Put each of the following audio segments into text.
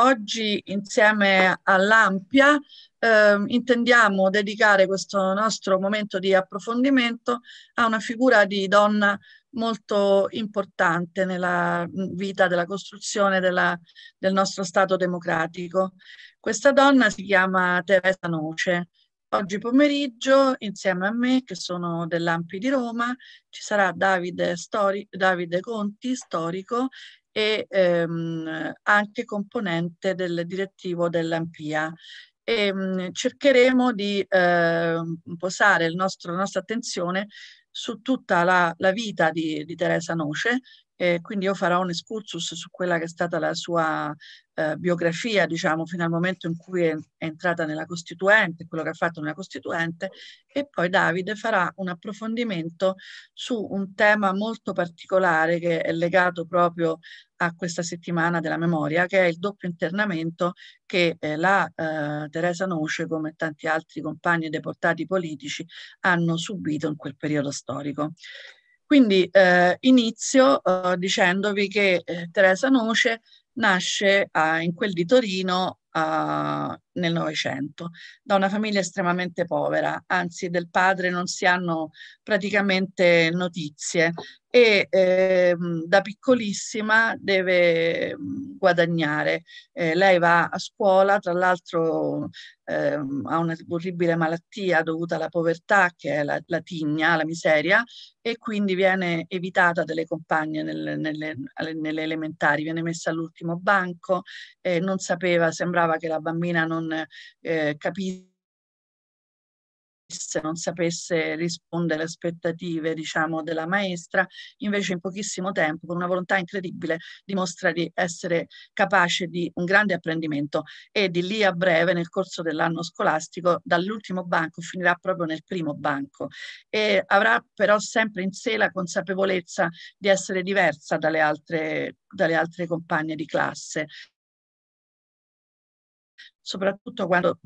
Oggi insieme all'Ampia eh, intendiamo dedicare questo nostro momento di approfondimento a una figura di donna molto importante nella vita della costruzione della, del nostro Stato democratico. Questa donna si chiama Teresa Noce. Oggi pomeriggio, insieme a me, che sono dell'Ampi di Roma, ci sarà Davide, Stori Davide Conti, storico, e ehm, anche componente del direttivo dell'AMPIA. E, ehm, mh, cercheremo di eh, posare nostro, la nostra attenzione su tutta la, la vita di, di, Teresa Noce eh, quindi io farò un excursus su quella che è stata la sua eh, biografia, diciamo, fino al momento in cui è, è, entrata nella Costituente, quello che ha fatto nella Costituente, e poi Davide farà un approfondimento su un tema molto particolare che è legato proprio a questa settimana della memoria, che è il doppio internamento che eh, la eh, Teresa Noce, come tanti altri compagni deportati politici, hanno subito in quel periodo storico. Quindi eh, inizio eh, dicendovi che eh, Teresa Noce nasce a, ah, in quel di Torino nel Novecento, da una famiglia estremamente povera, anzi del padre non si hanno praticamente notizie e eh, da piccolissima deve guadagnare. Eh, lei va a scuola, tra l'altro eh, ha una orribile malattia dovuta alla povertà che è la, la tigna, la miseria, e quindi viene evitata dalle compagne nel, nelle, nelle, elementari, viene messa all'ultimo banco, eh, non sapeva, sembrava sembrava che la bambina non eh, capisse non sapesse rispondere alle aspettative diciamo, della maestra, invece in pochissimo tempo, con una volontà incredibile, dimostra di essere capace di un grande apprendimento e di lì a breve, nel corso dell'anno scolastico, dall'ultimo banco finirà proprio nel primo banco e avrà però sempre in sé la consapevolezza di essere diversa dalle altre, dalle altre compagne di classe soprattutto quando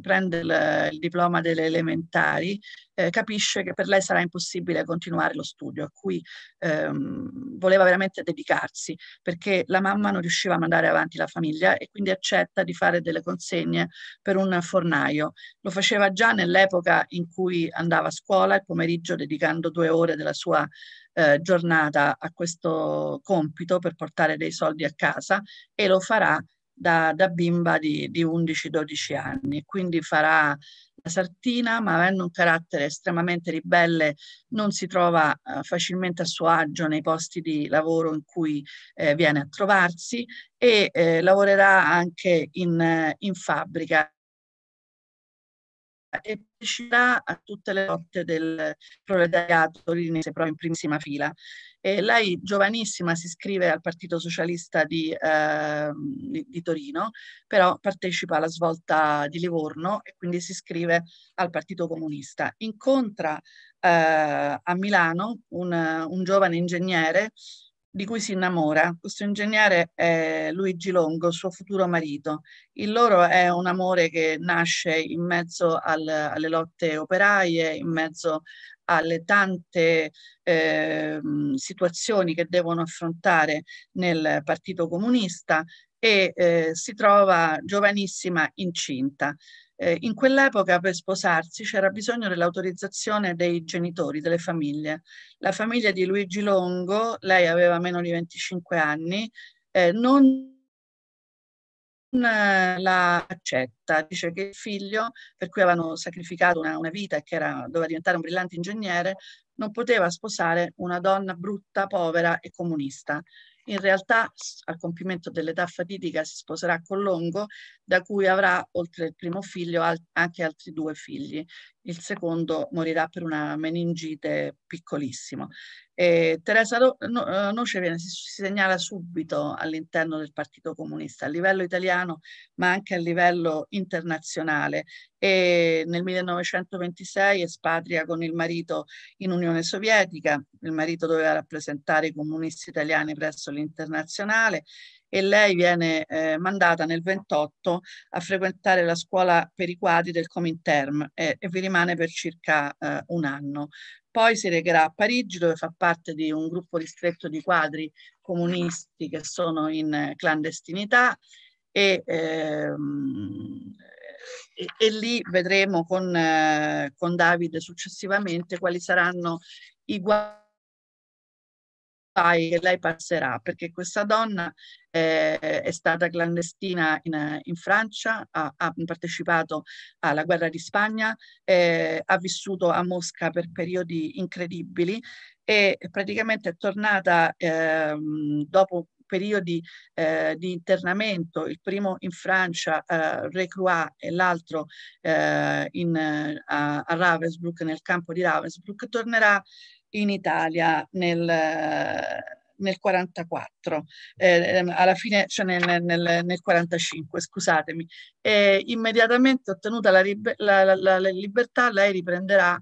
prende il, il diploma delle elementari, eh, capisce che per lei sarà impossibile continuare lo studio, a cui ehm, voleva veramente dedicarsi, perché la mamma non riusciva a mandare avanti la famiglia e quindi accetta di fare delle consegne per un fornaio. Lo faceva già nell'epoca in cui andava a scuola il pomeriggio dedicando due ore della sua eh, giornata a questo compito per portare dei soldi a casa e lo farà da, da bimba di, di 11-12 anni, quindi farà la sartina, ma avendo un carattere estremamente ribelle non si trova eh, facilmente a suo agio nei posti di lavoro in cui eh, viene a trovarsi e eh, lavorerà anche in, eh, in fabbrica e parteciperà a tutte le lotte del proletariato torinese, proprio in primissima fila. E lei giovanissima si iscrive al Partito Socialista di, eh, di, Torino, però partecipa alla svolta di Livorno e quindi si iscrive al Partito Comunista. Incontra eh, a Milano un, un giovane ingegnere di cui si innamora. Questo ingegnere è Luigi Longo, suo futuro marito. Il loro è un amore che nasce in mezzo al, alle lotte operaie, in mezzo alle tante eh, situazioni che devono affrontare nel Partito Comunista e eh, si trova giovanissima incinta. Eh, in quell'epoca per sposarsi c'era bisogno dell'autorizzazione dei genitori, delle famiglie. La famiglia di Luigi Longo, lei aveva meno di 25 anni, eh, non eh, la accetta, dice che il figlio, per cui avevano sacrificato una, una vita e che era, doveva diventare un brillante ingegnere, non poteva sposare una donna brutta, povera e comunista. In realtà, al compimento dell'età fatidica, si sposerà con Longo, da cui avrà, oltre il primo figlio, al anche altri due figli il secondo morirà per una meningite piccolissima. E Teresa eh, Noce viene, si, segnala subito all'interno del Partito Comunista a livello italiano ma anche a livello internazionale e nel 1926 espatria con il marito in Unione Sovietica, il marito doveva rappresentare i comunisti italiani presso l'internazionale e lei viene eh, mandata nel 28 a frequentare la scuola per i quadri del Cominterm e, eh, e vi rimane per circa eh, un anno. Poi si recherà a Parigi dove fa parte di un gruppo ristretto di quadri comunisti che sono in clandestinità e, ehm, e, e lì vedremo con, eh, con Davide successivamente quali saranno i guai che lei passerà, perché questa donna eh, è stata clandestina in, in Francia, ha, ha, partecipato alla guerra di Spagna, eh, ha vissuto a Mosca per periodi incredibili e praticamente è tornata ehm, dopo periodi eh, di internamento, il primo in Francia, eh, Recroix, e l'altro eh, in, a, a Ravensbrück, nel campo di Ravensbrück, tornerà in Italia nel, nel 44, eh, alla fine, cioè nel, nel, nel 45, scusatemi. E immediatamente ottenuta la, la, la, la libertà, lei riprenderà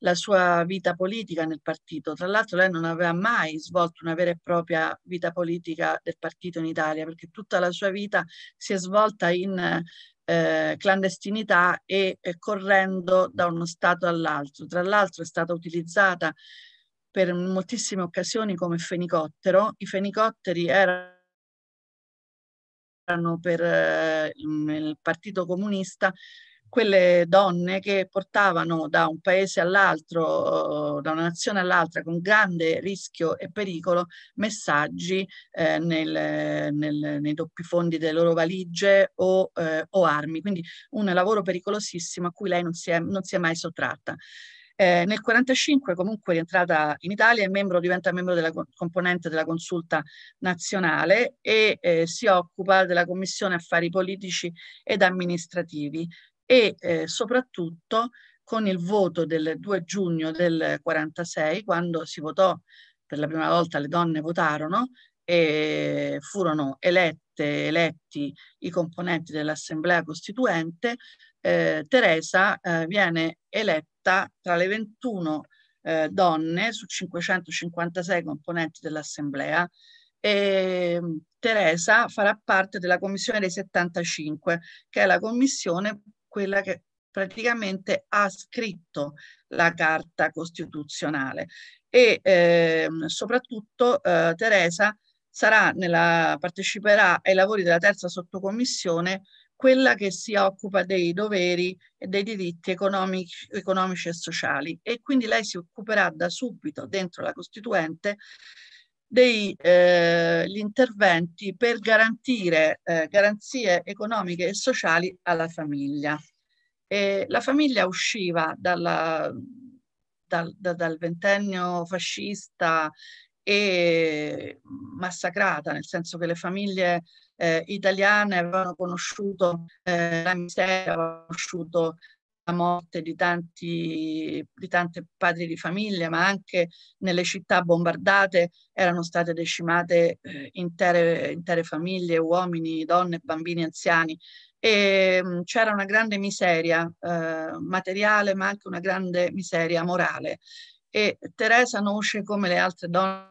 la sua vita politica nel partito. Tra l'altro lei non aveva mai svolto una vera e propria vita politica del partito in Italia, perché tutta la sua vita si è svolta in eh, clandestinità e eh, correndo da uno Stato all'altro. Tra l'altro è stata utilizzata per moltissime occasioni come fenicottero. I fenicotteri erano per eh, il Partito Comunista quelle donne che portavano da un paese all'altro, eh, da una nazione all'altra, con grande rischio e pericolo, messaggi eh, nel, nel, nei doppi fondi delle loro valigie o, eh, o, armi. Quindi un lavoro pericolosissimo a cui lei non si è, non si è mai sottratta. Eh, nel 1945 comunque rientrata in Italia è membro, diventa membro della componente della consulta nazionale e eh, si occupa della commissione affari politici ed amministrativi e eh, soprattutto con il voto del 2 giugno del 46 quando si votò per la prima volta le donne votarono e furono elette, eletti i componenti dell'Assemblea Costituente, eh, Teresa eh, viene eletta eletta tra le 21 eh, donne su 556 componenti dell'Assemblea e mm, Teresa farà parte della commissione dei 75, che è la commissione quella che praticamente ha scritto la carta costituzionale e eh, soprattutto eh, Teresa sarà nella, parteciperà ai lavori della terza sottocommissione quella che si occupa dei doveri e dei diritti economici, economici e sociali e quindi lei si occuperà da subito dentro la Costituente degli eh, interventi per garantire eh, garanzie economiche e sociali alla famiglia. E la famiglia usciva dalla, dal, da, dal ventennio fascista e massacrata, nel senso che le famiglie eh, italiane avevano conosciuto eh, la miseria, avevano conosciuto la morte di tanti di tante padri di famiglia, ma anche nelle città bombardate erano state decimate eh, intere, intere famiglie, uomini, donne, bambini, anziani e mm, c'era una grande miseria eh, materiale ma anche una grande miseria morale e Teresa Noce come le altre donne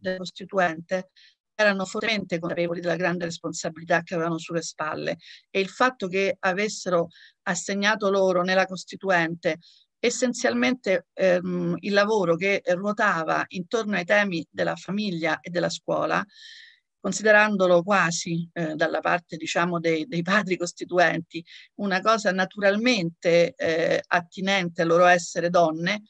del costituente erano fortemente consapevoli della grande responsabilità che avevano sulle spalle e il fatto che avessero assegnato loro nella Costituente essenzialmente ehm, il lavoro che ruotava intorno ai temi della famiglia e della scuola, considerandolo quasi eh, dalla parte diciamo, dei, dei, padri costituenti una cosa naturalmente eh, attinente al loro essere donne,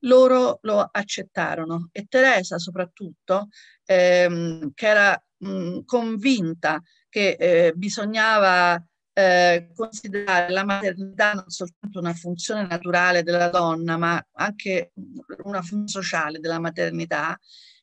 loro lo accettarono e Teresa soprattutto ehm, che era mh, convinta che eh, bisognava eh, considerare la maternità non soltanto una funzione naturale della donna, ma anche una funzione sociale della maternità,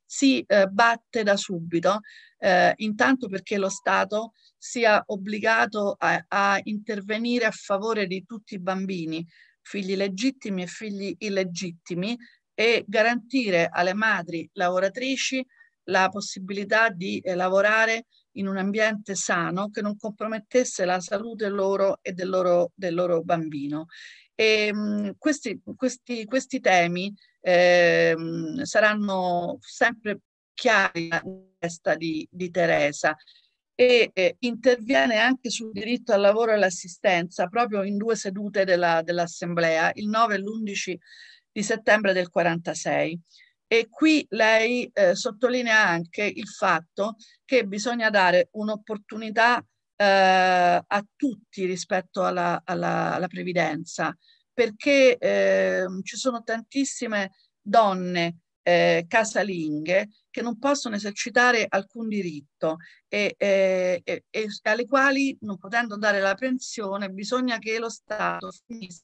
si eh, batte da subito, eh, intanto perché lo Stato sia obbligato a, a, intervenire a favore di tutti i bambini, figli legittimi e figli illegittimi, e garantire alle madri lavoratrici la possibilità di eh, lavorare in un ambiente sano che non compromettesse la salute loro e del loro, del loro bambino. E, ehm, mh, questi, questi, questi, temi eh, saranno sempre chiari nella testa di, di Teresa e eh, interviene anche sul diritto al lavoro e all'assistenza proprio in due sedute dell'assemblea, dell il 9 e l'11 di settembre del 46. E qui lei eh, sottolinea anche il fatto che bisogna dare un'opportunità eh, a tutti rispetto alla, alla, alla previdenza, perché eh, ci sono tantissime donne eh, casalinghe che non possono esercitare alcun diritto e, eh, e, e, e, alle quali, non potendo dare la pensione, bisogna che lo Stato fornisca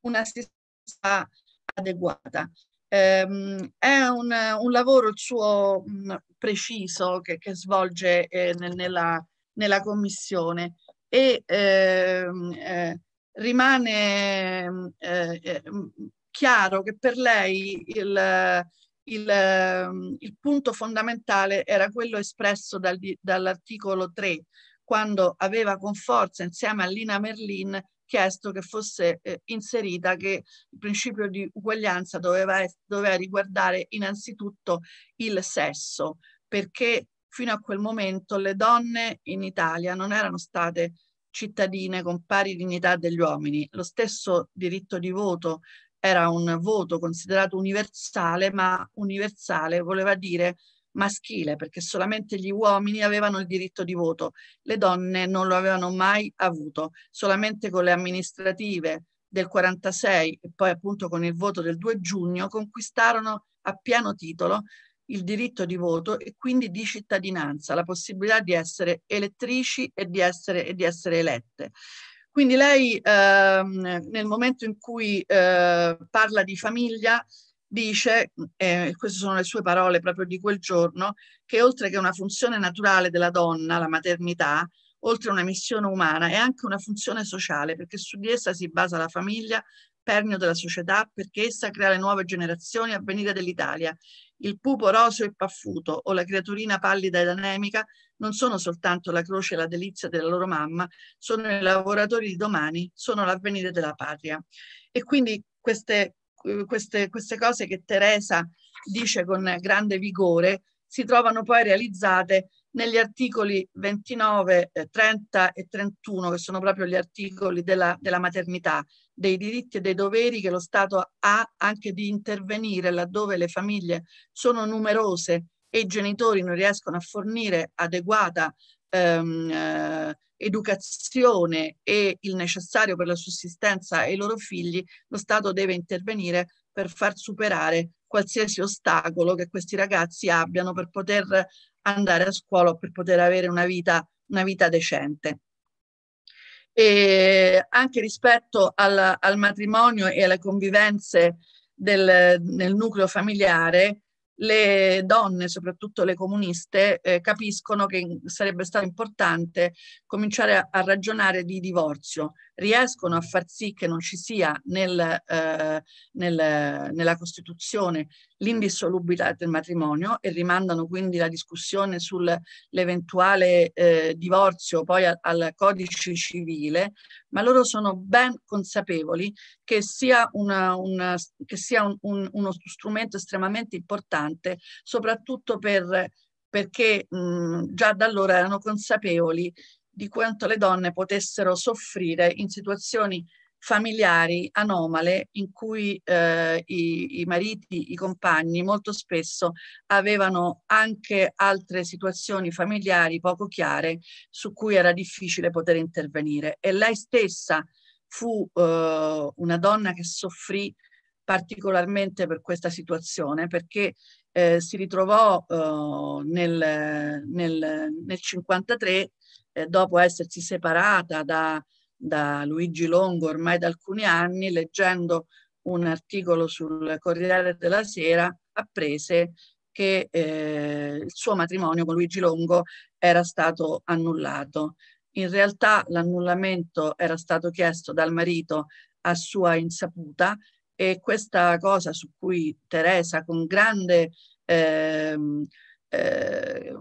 un'assistenza adeguata. Ehm, è un, un, lavoro il suo mh, mm, preciso che, che svolge eh, nel, nella, nella, commissione e ehm, eh, rimane mm, eh, eh mm, chiaro che per lei il, il, il, punto fondamentale era quello espresso dal, dall'articolo 3 quando aveva con forza insieme a Lina Merlin chiesto che fosse eh, inserita che il principio di uguaglianza doveva, doveva riguardare innanzitutto il sesso, perché fino a quel momento le donne in Italia non erano state cittadine con pari dignità degli uomini. Lo stesso diritto di voto era un voto considerato universale, ma universale voleva dire maschile, perché solamente gli uomini avevano il diritto di voto, le donne non lo avevano mai avuto, solamente con le amministrative del 46 e poi appunto con il voto del 2 giugno conquistarono a pieno titolo il diritto di voto e quindi di cittadinanza, la possibilità di essere elettrici e di essere, e di essere elette. Quindi lei ehm, nel momento in cui eh, parla di famiglia dice, eh, queste sono le sue parole proprio di quel giorno, che oltre che una funzione naturale della donna, la maternità, oltre a una missione umana, è anche una funzione sociale, perché su di essa si basa la famiglia, pernio della società, perché essa crea le nuove generazioni a venire dell'Italia. Il pupo roso e paffuto o la creaturina pallida ed anemica non sono soltanto la croce e la delizia della loro mamma, sono i lavoratori di domani, sono l'avvenire della patria. E quindi queste eh, queste, queste cose che Teresa dice con grande vigore si trovano poi realizzate negli articoli 29, 30 eh, e 31, che sono proprio gli articoli della, della, maternità, dei diritti e dei doveri che lo Stato ha anche di intervenire laddove le famiglie sono numerose e i genitori non riescono a fornire adeguata ehm, eh, educazione e il necessario per la sussistenza ai loro figli, lo Stato deve intervenire per far superare qualsiasi ostacolo che questi ragazzi abbiano per poter andare a scuola o per poter avere una vita, una vita decente. E anche rispetto al, al matrimonio e alle convivenze del, nel nucleo familiare, le donne, soprattutto le comuniste, eh, capiscono che sarebbe stato importante cominciare a, a, ragionare di divorzio. Riescono a far sì che non ci sia nel, eh, nel, nella Costituzione l'indissolubilità del matrimonio e rimandano quindi la discussione sull'eventuale eh, divorzio poi a, al codice civile, ma loro sono ben consapevoli che sia, una, una, che sia un, un, uno strumento estremamente importante, soprattutto per, perché mh, già da allora erano consapevoli di quanto le donne potessero soffrire in situazioni familiari anomale in cui eh, i, i, mariti, i compagni molto spesso avevano anche altre situazioni familiari poco chiare su cui era difficile poter intervenire e lei stessa fu eh, una donna che soffrì particolarmente per questa situazione perché eh, si ritrovò eh, nel, nel, nel 53 eh, dopo essersi separata da, da Luigi Longo ormai da alcuni anni leggendo un articolo sul Corriere della Sera apprese che eh, il suo matrimonio con Luigi Longo era stato annullato in realtà l'annullamento era stato chiesto dal marito a sua insaputa e questa cosa su cui Teresa con grande, eh, eh,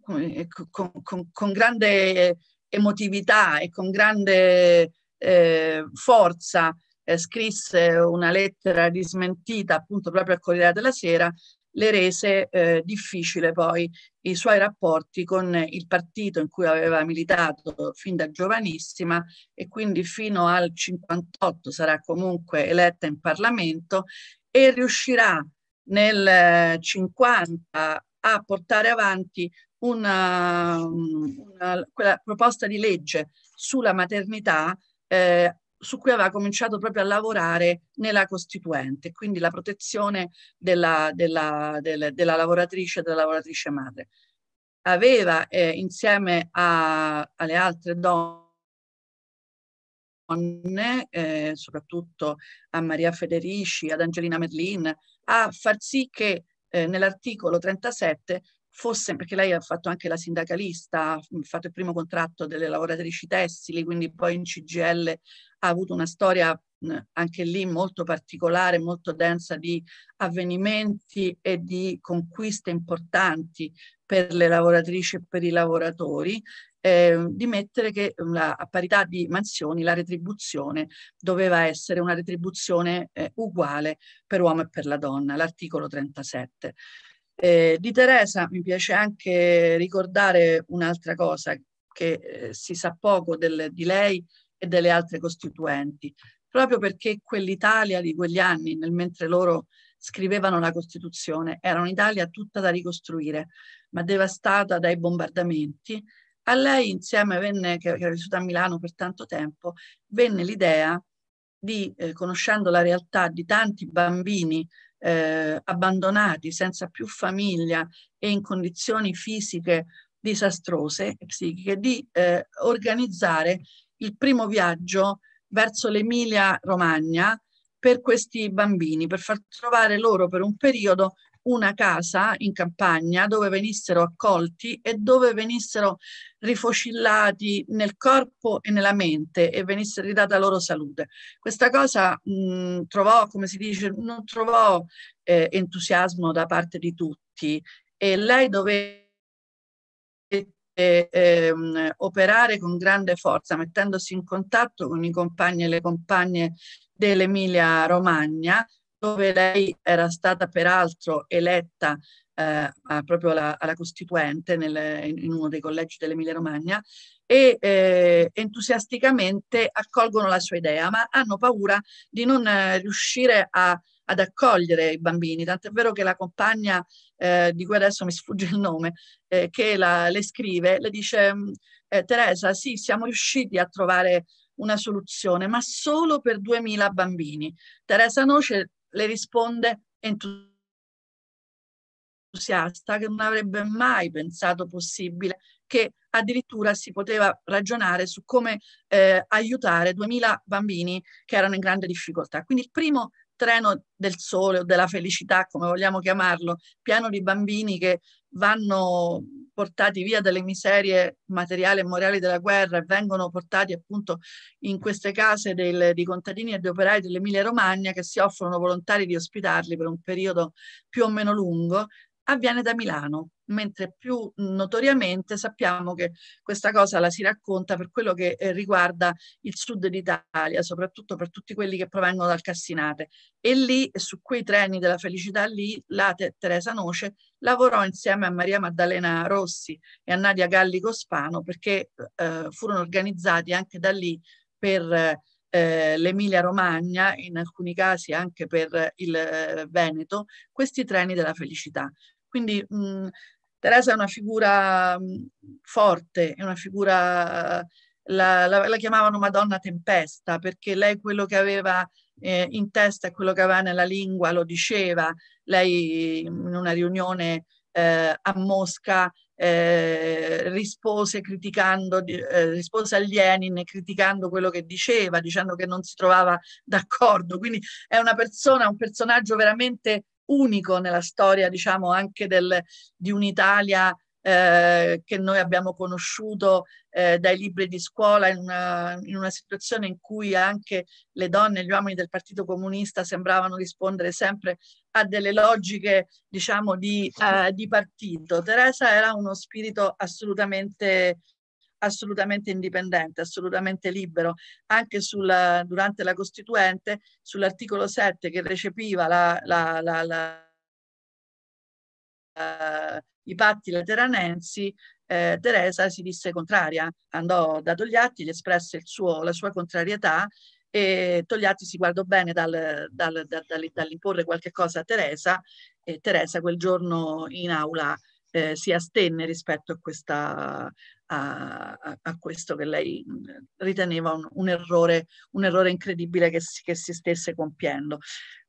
con, con, con grande emotività e con grande eh, forza eh, scrisse una lettera di smentita appunto proprio al Corriere della Sera le rese eh, difficile poi i suoi rapporti con il partito in cui aveva militato fin da giovanissima e quindi fino al 58 sarà comunque eletta in Parlamento e riuscirà nel 50 eh, a portare avanti una, una quella proposta di legge sulla maternità eh, su cui aveva cominciato proprio a lavorare nella Costituente, quindi la protezione della, della, della, della lavoratrice e della lavoratrice madre. Aveva eh, insieme a, alle altre donne eh, soprattutto a Maria Federici, ad Angelina Merlin, a far sì che eh, nell'articolo 37 fosse, perché lei ha fatto anche la sindacalista, ha fatto il primo contratto delle lavoratrici tessili, quindi poi in CGL ha avuto una storia anche lì molto particolare, molto densa di avvenimenti e di conquiste importanti per le lavoratrici e per i lavoratori, eh, di mettere che la, a parità di mansioni la retribuzione doveva essere una retribuzione eh, uguale per uomo e per la donna, l'articolo 37. Eh, di Teresa mi piace anche ricordare un'altra cosa che eh, si sa poco del, di lei e delle altre costituenti, proprio perché quell'Italia di quegli anni, nel mentre loro scrivevano la Costituzione, era un'Italia tutta da ricostruire, ma devastata dai bombardamenti, a lei insieme venne, che, era vissuta a Milano per tanto tempo, venne l'idea di, eh, conoscendo la realtà di tanti bambini eh, abbandonati, senza più famiglia e in condizioni fisiche disastrose e psichiche, di eh, organizzare il primo viaggio verso l'Emilia Romagna per questi bambini, per far trovare loro per un periodo una casa in campagna dove venissero accolti e dove venissero rifocillati nel corpo e nella mente e venisse ridata loro salute. Questa cosa mh, mm, trovò, come si dice, non trovò eh, entusiasmo da parte di tutti e lei dovette e, ehm, operare con grande forza, mettendosi in contatto con i compagni e le compagne dell'Emilia Romagna dove lei era stata peraltro eletta eh, proprio alla, alla Costituente nel, in uno dei collegi dell'Emilia Romagna e eh, entusiasticamente accolgono la sua idea, ma hanno paura di non eh, riuscire a, ad accogliere i bambini, tant'è vero che la compagna, eh, di cui adesso mi sfugge il nome, eh, che la, le scrive, le dice mm, eh, Teresa, sì, siamo riusciti a trovare una soluzione, ma solo per 2000 bambini. Teresa Noce le risponde entusiasta che non avrebbe mai pensato possibile che addirittura si poteva ragionare su come eh, aiutare 2000 bambini che erano in grande difficoltà. Quindi il primo treno del sole o della felicità, come vogliamo chiamarlo, pieno di bambini che vanno portati via dalle miserie materiali e morali della guerra e vengono portati appunto in queste case del, di contadini e di operai dell'Emilia Romagna che si offrono volontari di ospitarli per un periodo più o meno lungo avviene da Milano, mentre più notoriamente sappiamo che questa cosa la si racconta per quello che eh, riguarda il sud d'Italia, soprattutto per tutti quelli che provengono dal Cassinate. E lì, su quei treni della felicità, lì la te Teresa Noce lavorò insieme a Maria Maddalena Rossi e a Nadia Gallico Spano perché eh, furono organizzati anche da lì per eh, l'Emilia Romagna, in alcuni casi anche per il eh, Veneto, questi treni della felicità. Quindi mh, mm, Teresa è una figura mh, mm, forte, è una figura, la, la, la, chiamavano Madonna Tempesta, perché lei quello che aveva eh, in testa e quello che aveva nella lingua lo diceva. Lei mm, in una riunione eh, a Mosca eh, rispose, criticando, eh, rispose a Lenin criticando quello che diceva, dicendo che non si trovava d'accordo. Quindi è una persona, un personaggio veramente unico nella storia, diciamo, anche del, di un'Italia eh, che noi abbiamo conosciuto eh, dai libri di scuola in una, in una, situazione in cui anche le donne e gli uomini del Partito Comunista sembravano rispondere sempre a delle logiche, diciamo, di, eh, di partito. Teresa era uno spirito assolutamente assolutamente indipendente, assolutamente libero, anche sulla, durante la Costituente, sull'articolo 7 che recepiva la, la, la, la Uh, i patti lateranensi, eh, Teresa si disse contraria, andò da Togliatti, gli espresse suo, la sua contrarietà e Togliatti si guardò bene dal, dal, dal, dall'imporre qualche cosa a Teresa e Teresa quel giorno in aula eh, si astenne rispetto a, questa, a, a, questo che lei riteneva un, un, errore, un errore, incredibile che si, che si stesse compiendo.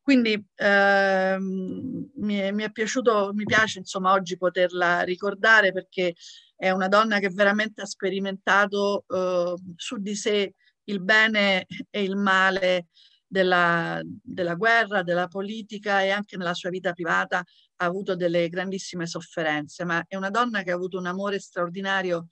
Quindi ehm, mi, mi, è piaciuto, mi piace insomma oggi poterla ricordare perché è una donna che veramente ha sperimentato eh, su di sé il bene e il male della, della guerra, della politica e anche nella sua vita privata ha avuto delle grandissime sofferenze, ma è una donna che ha avuto un amore straordinario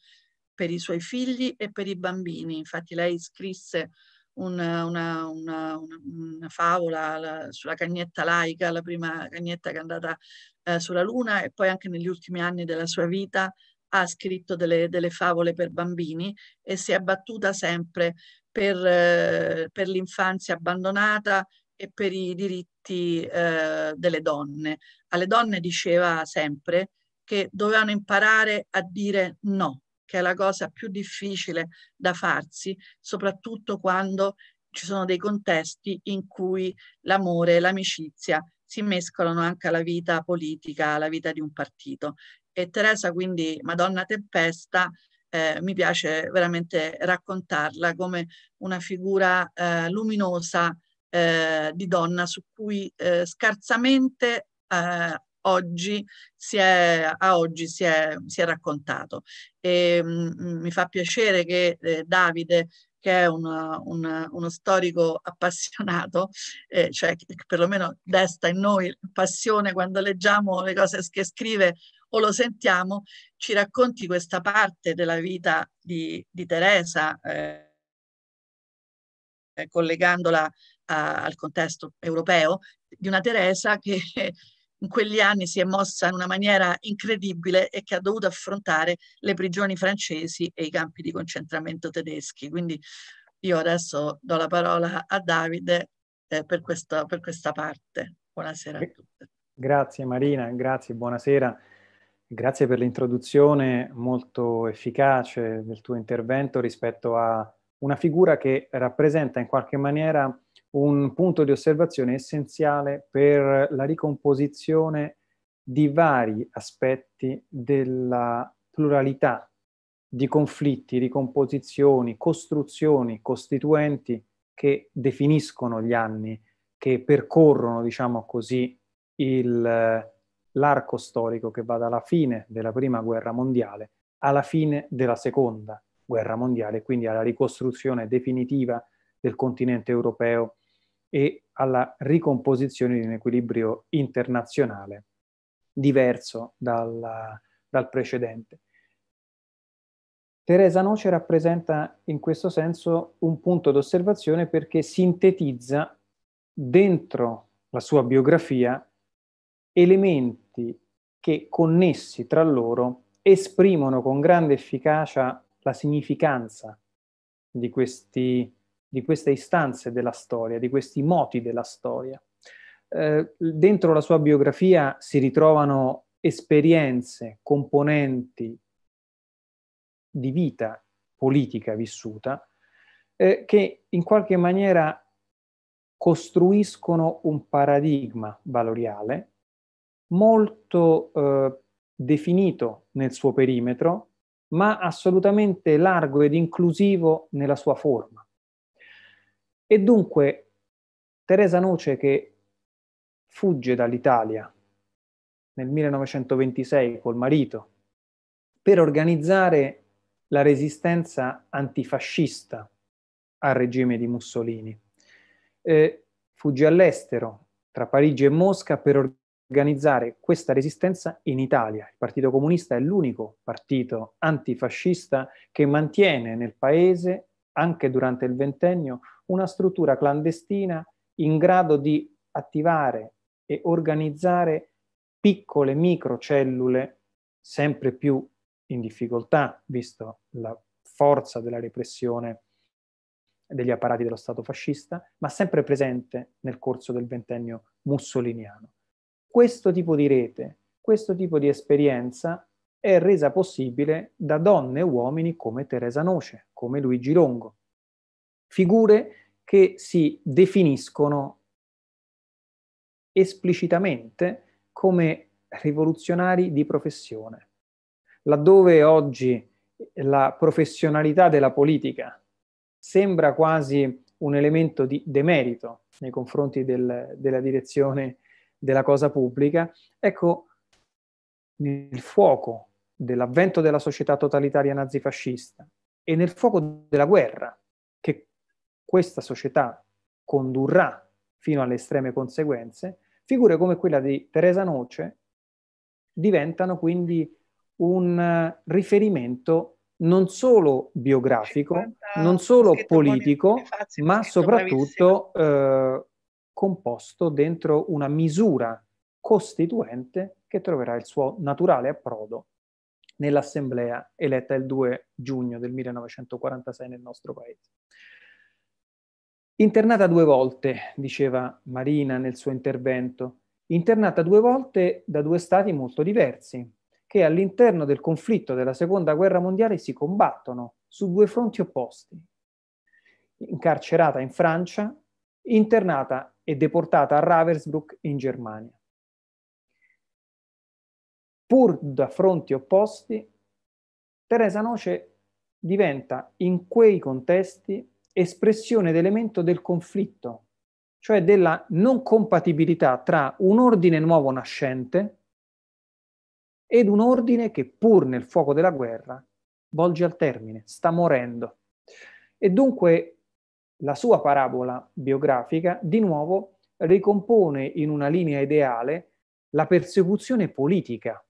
per i suoi figli e per i bambini. Infatti lei scrisse una, una, una, una favola la, sulla cagnetta laica, la prima cagnetta che è andata eh, sulla Luna e poi anche negli ultimi anni della sua vita ha scritto delle, delle favole per bambini e si è battuta sempre per, eh, per l'infanzia abbandonata e per i diritti eh, delle donne. Alle donne diceva sempre che dovevano imparare a dire no, che è la cosa più difficile da farsi, soprattutto quando ci sono dei contesti in cui l'amore e l'amicizia si mescolano anche alla vita politica, alla vita di un partito. E Teresa, quindi Madonna Tempesta, eh, mi piace veramente raccontarla come una figura eh, luminosa eh, di donna su cui eh, scarsamente eh, oggi si è, a oggi si è, si è raccontato. E, mh, mm, mi fa piacere che eh, Davide, che è una, una, uno storico appassionato, eh, cioè che perlomeno desta in noi passione quando leggiamo le cose che scrive, o lo sentiamo, ci racconti questa parte della vita di, di Teresa, eh, eh collegandola a, al contesto europeo, di una Teresa che in quegli anni si è mossa in una maniera incredibile e che ha dovuto affrontare le prigioni francesi e i campi di concentramento tedeschi. Quindi io adesso do la parola a Davide eh, per, questo, per questa parte. Buonasera a tutti. Grazie Marina, grazie, buonasera. Grazie per l'introduzione molto efficace del tuo intervento rispetto a una figura che rappresenta in qualche maniera un punto di osservazione essenziale per la ricomposizione di vari aspetti della pluralità di conflitti, ricomposizioni, costruzioni, costituenti che definiscono gli anni, che percorrono, diciamo così, il l'arco storico che va dalla fine della prima guerra mondiale alla fine della seconda guerra mondiale, quindi alla ricostruzione definitiva del continente europeo e alla ricomposizione di un equilibrio internazionale diverso dal, dal precedente. Teresa Noce rappresenta in questo senso un punto d'osservazione perché sintetizza dentro la sua biografia elementi che connessi tra loro esprimono con grande efficacia la significanza di, questi, di queste istanze della storia, di questi moti della storia. Eh, dentro la sua biografia si ritrovano esperienze, componenti di vita politica vissuta, eh, che in qualche maniera costruiscono un paradigma valoriale molto eh, definito nel suo perimetro, ma assolutamente largo ed inclusivo nella sua forma. E dunque Teresa Noce che fugge dall'Italia nel 1926 col marito per organizzare la resistenza antifascista al regime di Mussolini. Eh, fugge all'estero, tra Parigi e Mosca, per organizzare questa resistenza in Italia. Il Partito Comunista è l'unico partito antifascista che mantiene nel paese, anche durante il ventennio, una struttura clandestina in grado di attivare e organizzare piccole microcellule sempre più in difficoltà, visto la forza della repressione degli apparati dello Stato fascista, ma sempre presente nel corso del ventennio mussoliniano questo tipo di rete, questo tipo di esperienza è resa possibile da donne e uomini come Teresa Noce, come Luigi Longo, figure che si definiscono esplicitamente come rivoluzionari di professione. Laddove oggi la professionalità della politica sembra quasi un elemento di demerito nei confronti del, della direzione della cosa pubblica, ecco, nel fuoco dell'avvento della società totalitaria nazifascista e nel fuoco della guerra che questa società condurrà fino alle estreme conseguenze, figure come quella di Teresa Noce diventano quindi un eh, riferimento non solo biografico, non solo politico, ma soprattutto eh, composto dentro una misura costituente che troverà il suo naturale approdo nell'assemblea eletta il 2 giugno del 1946 nel nostro paese. Internata due volte, diceva Marina nel suo intervento, internata due volte da due stati molto diversi, che all'interno del conflitto della Seconda Guerra Mondiale si combattono su due fronti opposti. Incarcerata in Francia, internata e deportata a Ravensbrück in Germania. Pur da fronti opposti, Teresa Noce diventa in quei contesti espressione ed elemento del conflitto, cioè della non compatibilità tra un ordine nuovo nascente ed un ordine che pur nel fuoco della guerra volge al termine, sta morendo. E dunque la sua parabola biografica di nuovo ricompone in una linea ideale la persecuzione politica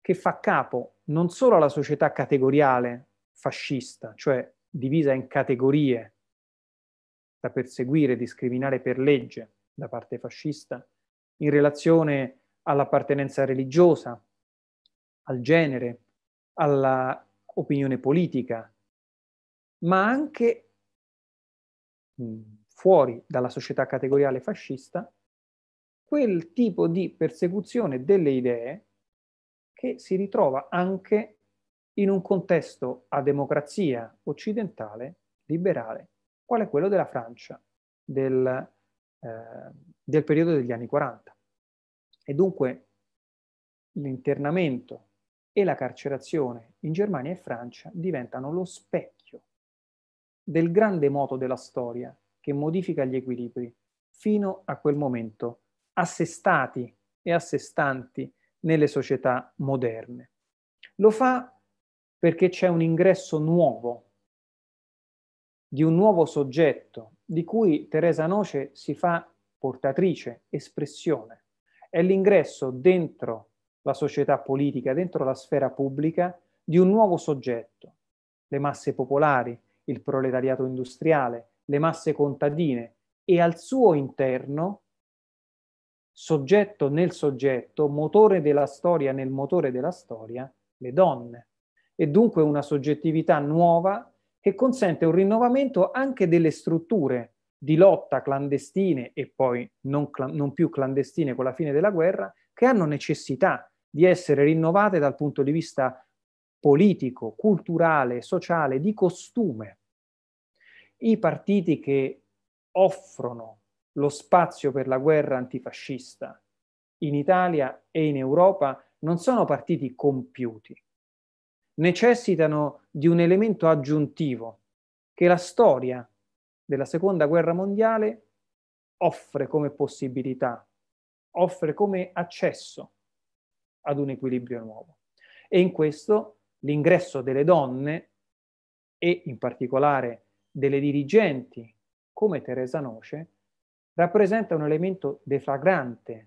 che fa capo non solo alla società categoriale fascista, cioè divisa in categorie da perseguire, discriminare per legge da parte fascista, in relazione all'appartenenza religiosa, al genere, all'opinione politica, ma anche mm, fuori dalla società categoriale fascista, quel tipo di persecuzione delle idee che si ritrova anche in un contesto a democrazia occidentale liberale, quale quello della Francia del, eh, del periodo degli anni 40. E dunque l'internamento e la carcerazione in Germania e Francia diventano lo specchio del grande moto della storia che modifica gli equilibri fino a quel momento assestati e assestanti nelle società moderne. Lo fa perché c'è un ingresso nuovo di un nuovo soggetto di cui Teresa Noce si fa portatrice, espressione. È l'ingresso dentro la società politica, dentro la sfera pubblica, di un nuovo soggetto, le masse popolari, il proletariato industriale, le masse contadine e al suo interno, soggetto nel soggetto, motore della storia nel motore della storia, le donne. E dunque una soggettività nuova che consente un rinnovamento anche delle strutture di lotta clandestine e poi non, cl- non più clandestine con la fine della guerra, che hanno necessità di essere rinnovate dal punto di vista politico, culturale, sociale, di costume i partiti che offrono lo spazio per la guerra antifascista in Italia e in Europa non sono partiti compiuti, necessitano di un elemento aggiuntivo che la storia della seconda guerra mondiale offre come possibilità, offre come accesso ad un equilibrio nuovo. E in questo l'ingresso delle donne e in particolare delle dirigenti come Teresa Noce rappresenta un elemento deflagrante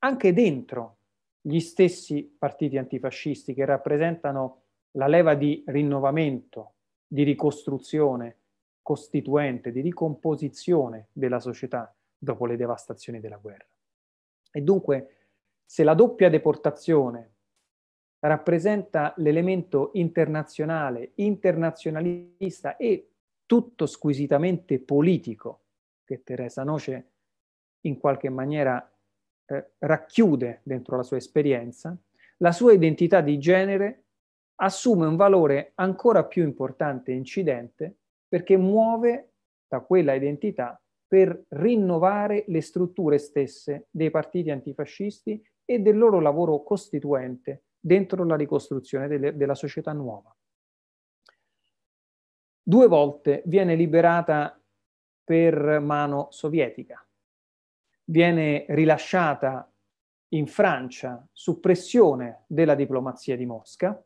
anche dentro gli stessi partiti antifascisti che rappresentano la leva di rinnovamento, di ricostruzione costituente, di ricomposizione della società dopo le devastazioni della guerra. E dunque, se la doppia deportazione rappresenta l'elemento internazionale, internazionalista e tutto squisitamente politico che Teresa Noce in qualche maniera eh, racchiude dentro la sua esperienza, la sua identità di genere assume un valore ancora più importante e incidente perché muove da quella identità per rinnovare le strutture stesse dei partiti antifascisti e del loro lavoro costituente dentro la ricostruzione delle, della società nuova. Due volte viene liberata per mano sovietica, viene rilasciata in Francia su pressione della diplomazia di Mosca,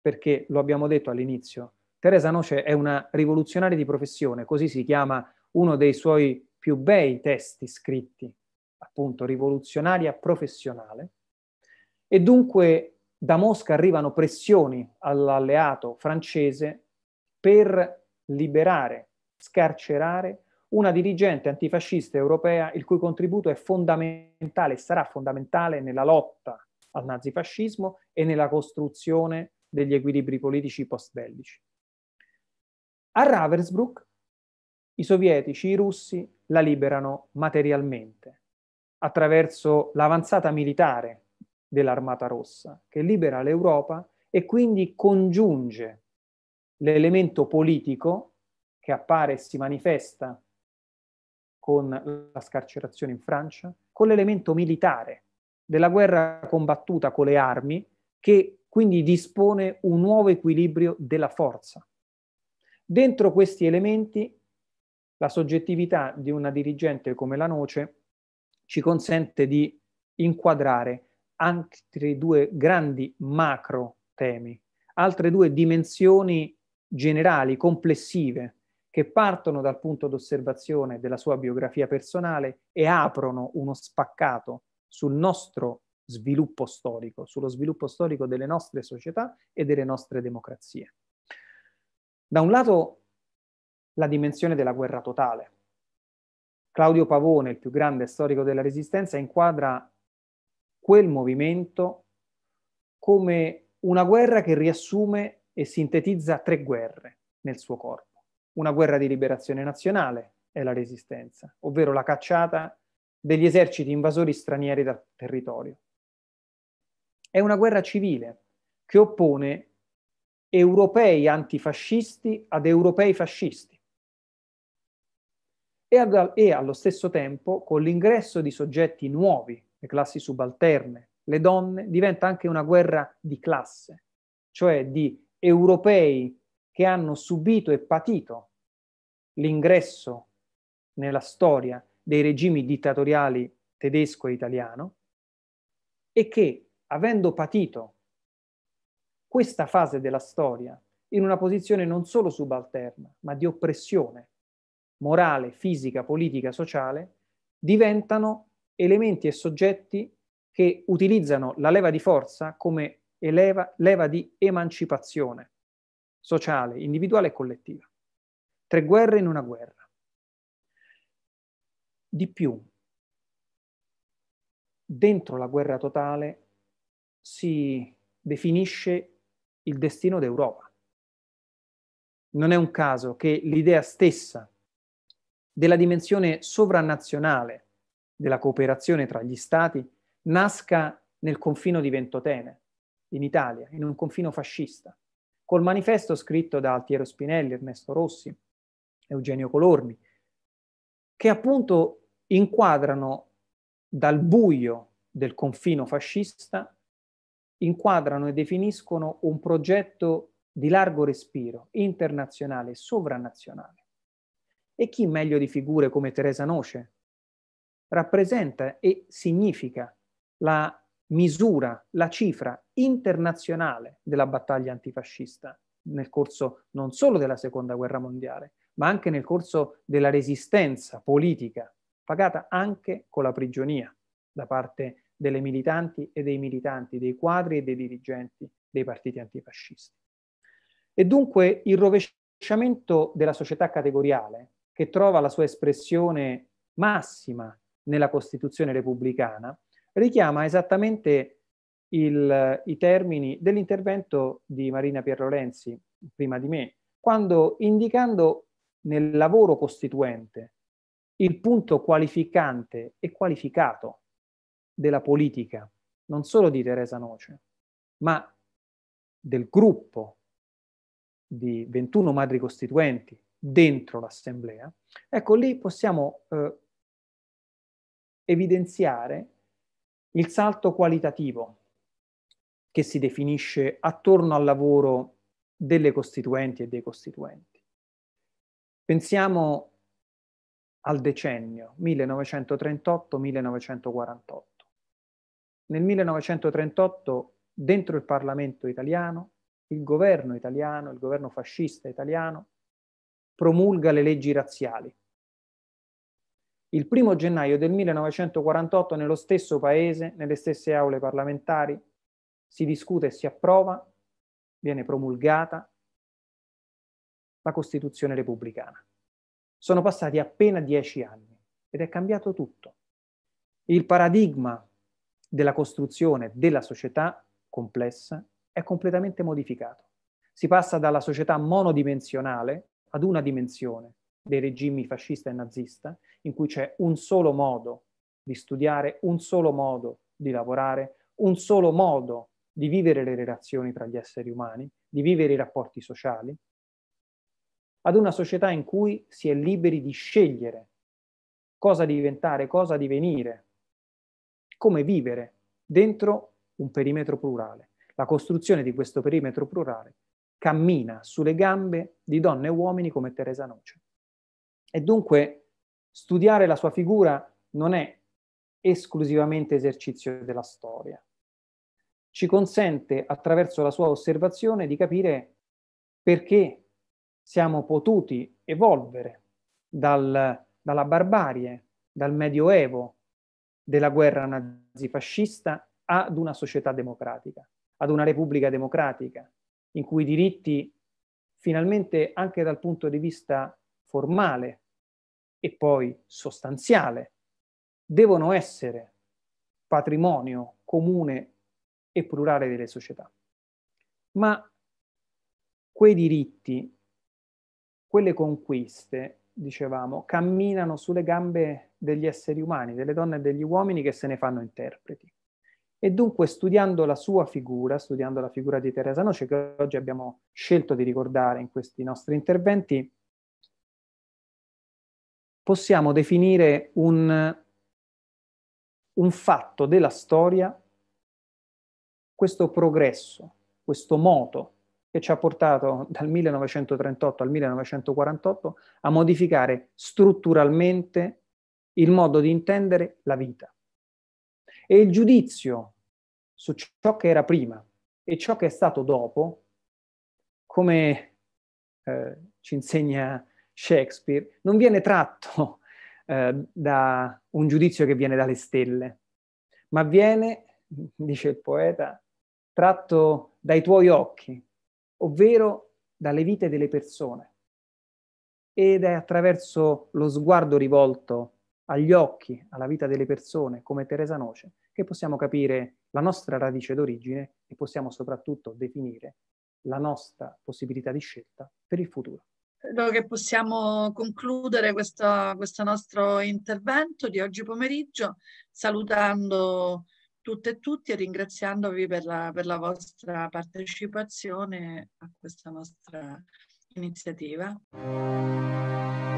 perché lo abbiamo detto all'inizio, Teresa Noce è una rivoluzionaria di professione, così si chiama uno dei suoi più bei testi scritti, appunto rivoluzionaria professionale, e dunque da Mosca arrivano pressioni all'alleato francese per liberare, scarcerare una dirigente antifascista europea il cui contributo è fondamentale e sarà fondamentale nella lotta al nazifascismo e nella costruzione degli equilibri politici post-bellici. A Ravensbrück i sovietici, i russi la liberano materialmente attraverso l'avanzata militare dell'Armata Rossa, che libera l'Europa e quindi congiunge l'elemento politico che appare e si manifesta con la scarcerazione in Francia, con l'elemento militare della guerra combattuta con le armi, che quindi dispone un nuovo equilibrio della forza. Dentro questi elementi, la soggettività di una dirigente come la Noce ci consente di inquadrare altri due grandi macro temi, altre due dimensioni generali, complessive, che partono dal punto d'osservazione della sua biografia personale e aprono uno spaccato sul nostro sviluppo storico, sullo sviluppo storico delle nostre società e delle nostre democrazie. Da un lato la dimensione della guerra totale. Claudio Pavone, il più grande storico della Resistenza, inquadra quel movimento come una guerra che riassume e sintetizza tre guerre nel suo corpo. Una guerra di liberazione nazionale è la resistenza, ovvero la cacciata degli eserciti invasori stranieri dal territorio. È una guerra civile che oppone europei antifascisti ad europei fascisti. E, ad, e allo stesso tempo, con l'ingresso di soggetti nuovi le classi subalterne, le donne, diventa anche una guerra di classe, cioè di europei che hanno subito e patito l'ingresso nella storia dei regimi dittatoriali tedesco e italiano e che, avendo patito questa fase della storia in una posizione non solo subalterna, ma di oppressione morale, fisica, politica, sociale, diventano elementi e soggetti che utilizzano la leva di forza come eleva, leva di emancipazione sociale, individuale e collettiva. Tre guerre in una guerra. Di più, dentro la guerra totale si definisce il destino d'Europa. Non è un caso che l'idea stessa della dimensione sovranazionale della cooperazione tra gli Stati nasca nel confino di Ventotene, in Italia, in un confino fascista, col manifesto scritto da Altiero Spinelli, Ernesto Rossi, Eugenio Colormi, che appunto inquadrano dal buio del confino fascista, inquadrano e definiscono un progetto di largo respiro internazionale e sovranazionale. E chi meglio di figure come Teresa Noce, rappresenta e significa la misura, la cifra internazionale della battaglia antifascista nel corso non solo della Seconda Guerra Mondiale, ma anche nel corso della resistenza politica, pagata anche con la prigionia da parte delle militanti e dei militanti, dei quadri e dei dirigenti dei partiti antifascisti. E dunque il rovesciamento della società categoriale, che trova la sua espressione massima nella Costituzione repubblicana, richiama esattamente il, i termini dell'intervento di Marina Pierlorenzi, prima di me, quando indicando nel lavoro costituente il punto qualificante e qualificato della politica, non solo di Teresa Noce, ma del gruppo di 21 madri costituenti dentro l'Assemblea, ecco lì possiamo eh, evidenziare il salto qualitativo che si definisce attorno al lavoro delle costituenti e dei costituenti. Pensiamo al decennio 1938-1948. Nel 1938 dentro il Parlamento italiano, il governo italiano, il governo fascista italiano, promulga le leggi razziali, il primo gennaio del 1948 nello stesso paese, nelle stesse aule parlamentari, si discute e si approva, viene promulgata la Costituzione repubblicana. Sono passati appena dieci anni ed è cambiato tutto. Il paradigma della costruzione della società complessa è completamente modificato. Si passa dalla società monodimensionale ad una dimensione, dei regimi fascista e nazista, in cui c'è un solo modo di studiare, un solo modo di lavorare, un solo modo di vivere le relazioni tra gli esseri umani, di vivere i rapporti sociali, ad una società in cui si è liberi di scegliere cosa diventare, cosa divenire, come vivere dentro un perimetro plurale. La costruzione di questo perimetro plurale cammina sulle gambe di donne e uomini come Teresa Noce. E dunque studiare la sua figura non è esclusivamente esercizio della storia. Ci consente, attraverso la sua osservazione, di capire perché siamo potuti evolvere dal, dalla barbarie, dal medioevo, della guerra nazifascista ad una società democratica, ad una repubblica democratica, in cui i diritti finalmente anche dal punto di vista formale e poi sostanziale devono essere patrimonio comune e plurale delle società. Ma quei diritti, quelle conquiste, dicevamo, camminano sulle gambe degli esseri umani, delle donne e degli uomini che se ne fanno interpreti. E dunque studiando la sua figura, studiando la figura di Teresa Noce, che oggi abbiamo scelto di ricordare in questi nostri interventi, possiamo definire un, un fatto della storia, questo progresso, questo moto che ci ha portato dal 1938 al 1948 a modificare strutturalmente il modo di intendere la vita. E il giudizio su ciò che era prima e ciò che è stato dopo, come eh, ci insegna Shakespeare, non viene tratto eh, da un giudizio che viene dalle stelle, ma viene, dice il poeta, tratto dai tuoi occhi, ovvero dalle vite delle persone. Ed è attraverso lo sguardo rivolto agli occhi, alla vita delle persone, come Teresa Noce, che possiamo capire la nostra radice d'origine e possiamo soprattutto definire la nostra possibilità di scelta per il futuro credo che possiamo concludere questo, questo nostro intervento di oggi pomeriggio salutando tutte e tutti e ringraziandovi per la, per la vostra partecipazione a questa nostra iniziativa.